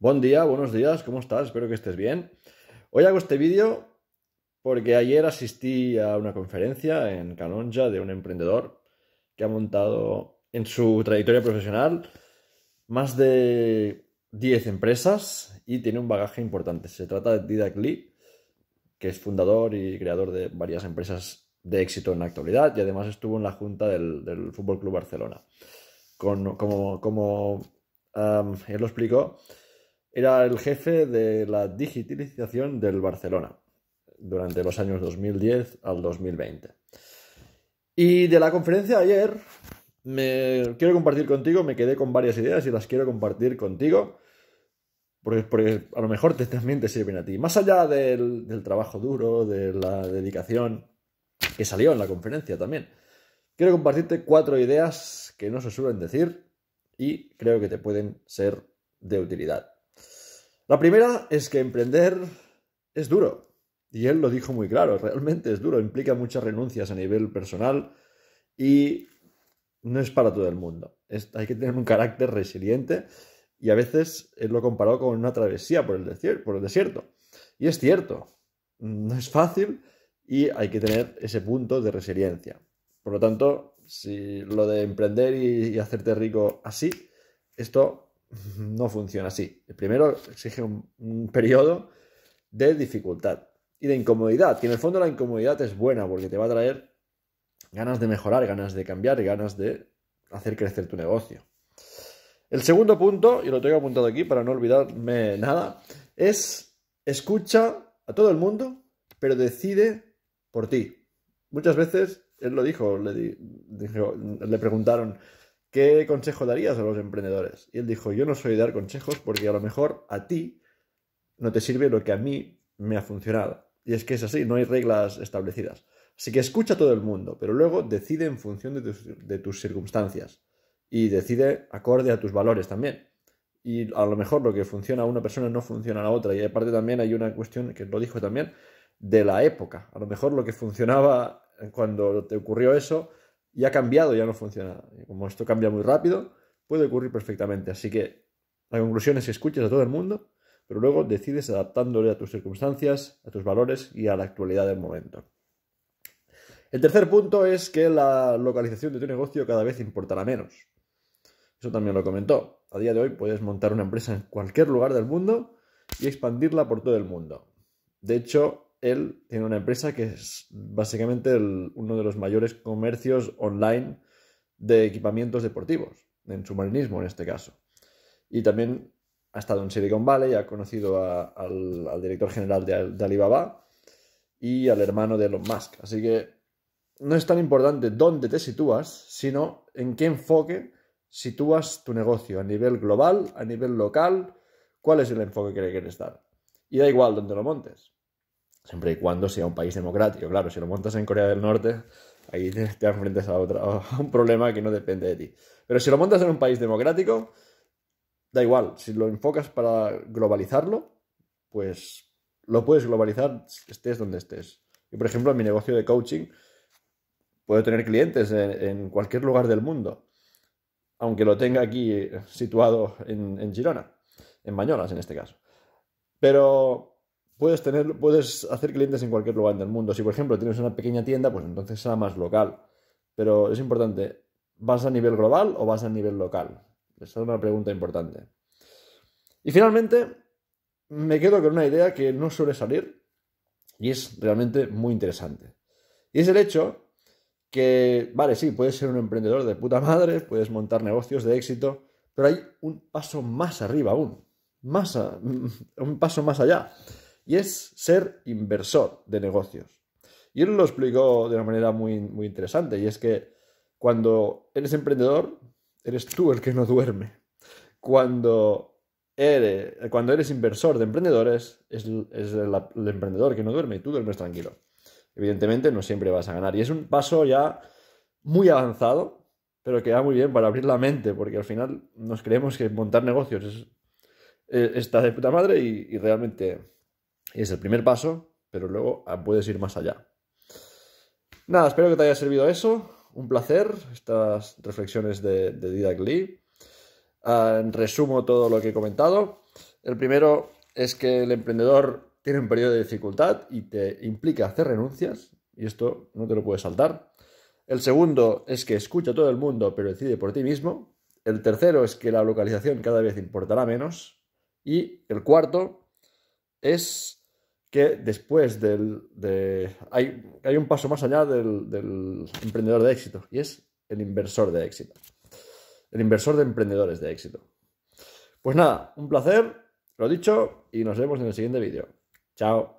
Buen día, buenos días, ¿cómo estás? Espero que estés bien. Hoy hago este vídeo porque ayer asistí a una conferencia en Canonja de un emprendedor que ha montado en su trayectoria profesional más de 10 empresas y tiene un bagaje importante. Se trata de Didac Lee, que es fundador y creador de varias empresas de éxito en la actualidad y además estuvo en la junta del, Fútbol Club Barcelona. como, como él lo explicó, era el jefe de la digitalización del Barcelona durante los años 2010 al 2020. Y de la conferencia de ayer, me quiero compartir contigo, me quedé con varias ideas y las quiero compartir contigo, porque, a lo mejor te, también te sirven a ti. Más allá del, del trabajo duro, de la dedicación que salió en la conferencia también, quiero compartirte cuatro ideas que no se suelen decir y creo que te pueden ser de utilidad. La primera es que emprender es duro. Y él lo dijo muy claro, realmente es duro, implica muchas renuncias a nivel personal y no es para todo el mundo. hay que tener un carácter resiliente y a veces él lo comparó con una travesía por el, desierto, Y es cierto, no es fácil y hay que tener ese punto de resiliencia. Por lo tanto, si lo de emprender y hacerte rico así, esto no funciona así. El primero exige un, periodo de dificultad y de incomodidad, Y en el fondo la incomodidad es buena porque te va a traer ganas de mejorar, ganas de cambiar, ganas de hacer crecer tu negocio. El segundo punto, y lo tengo apuntado aquí para no olvidarme nada, es escucha a todo el mundo, pero decide por ti. Muchas veces, él lo dijo, le preguntaron, ¿qué consejo darías a los emprendedores? Y él dijo, yo no soy de dar consejos porque a lo mejor a ti no te sirve lo que a mí me ha funcionado. Y es que es así, no hay reglas establecidas. Así que escucha a todo el mundo, pero luego decide en función de tus, circunstancias y decide acorde a tus valores también. Y a lo mejor lo que funciona a una persona no funciona a la otra. Y aparte también hay una cuestión que lo dijo también de la época. A lo mejor lo que funcionaba cuando te ocurrió eso ya ha cambiado, ya no funciona. como esto cambia muy rápido, puede ocurrir perfectamente. Así que la conclusión es que escuches a todo el mundo, pero luego decides adaptándole a tus circunstancias, a tus valores y a la actualidad del momento. El tercer punto es que la localización de tu negocio cada vez importará menos. Eso también lo comentó. A día de hoy puedes montar una empresa en cualquier lugar del mundo y expandirla por todo el mundo. De hecho, él tiene una empresa que es básicamente uno de los mayores comercios online de equipamientos deportivos, en submarinismo en este caso. Y también ha estado en Silicon Valley, ha conocido al, director general de, Alibaba y al hermano de Elon Musk. Así que no es tan importante dónde te sitúas, sino en qué enfoque sitúas tu negocio, a nivel global, a nivel local, cuál es el enfoque que le quieres dar. Y da igual dónde lo montes siempre y cuando sea un país democrático. Claro, si lo montas en Corea del Norte, ahí te, te enfrentas a, otra, un problema que no depende de ti. Pero si lo montas en un país democrático, da igual, si lo enfocas para globalizarlo, pues lo puedes globalizar estés donde estés. Yo, por ejemplo, en mi negocio de coaching puedo tener clientes en, cualquier lugar del mundo, aunque lo tenga aquí situado en, en Girona, en Bañolas en este caso. Pero puedes, tener, puedes hacer clientes en cualquier lugar del mundo. Si, por ejemplo, tienes una pequeña tienda, pues entonces será más local. Pero es importante, ¿vas a nivel global o vas a nivel local? Esa es una pregunta importante. Y finalmente, me quedo con una idea que no suele salir y es realmente muy interesante. Y es el hecho que, vale, sí, puedes ser un emprendedor de puta madre, puedes montar negocios de éxito, pero hay un paso más arriba aún, más un paso más allá y es ser inversor de negocios. Y él lo explicó de una manera muy, muy interesante y es que cuando eres emprendedor, eres tú el que no duerme. Cuando eres, cuando eres inversor de emprendedores, es, el, emprendedor que no duerme y tú duermes tranquilo. Evidentemente no siempre vas a ganar y es un paso ya muy avanzado, pero queda muy bien para abrir la mente, porque al final nos creemos que montar negocios es, eh, está de puta madre y realmente es el primer paso, pero luego ah, puedes ir más allá. Nada, espero que te haya servido eso. Un placer, estas reflexiones de, de Didac Lee. En ah, resumo todo lo que he comentado. El primero es que el emprendedor tiene un periodo de dificultad y te implica hacer renuncias, y esto no te lo puedes saltar. El segundo es que escucha a todo el mundo, pero decide por ti mismo. El tercero es que la localización cada vez importará menos. Y el cuarto es que después del... De, hay, hay, un paso más allá del, del emprendedor de éxito y es el inversor de éxito. El inversor de emprendedores de éxito. Pues nada, un placer, lo dicho, y nos vemos en el siguiente vídeo. Chao.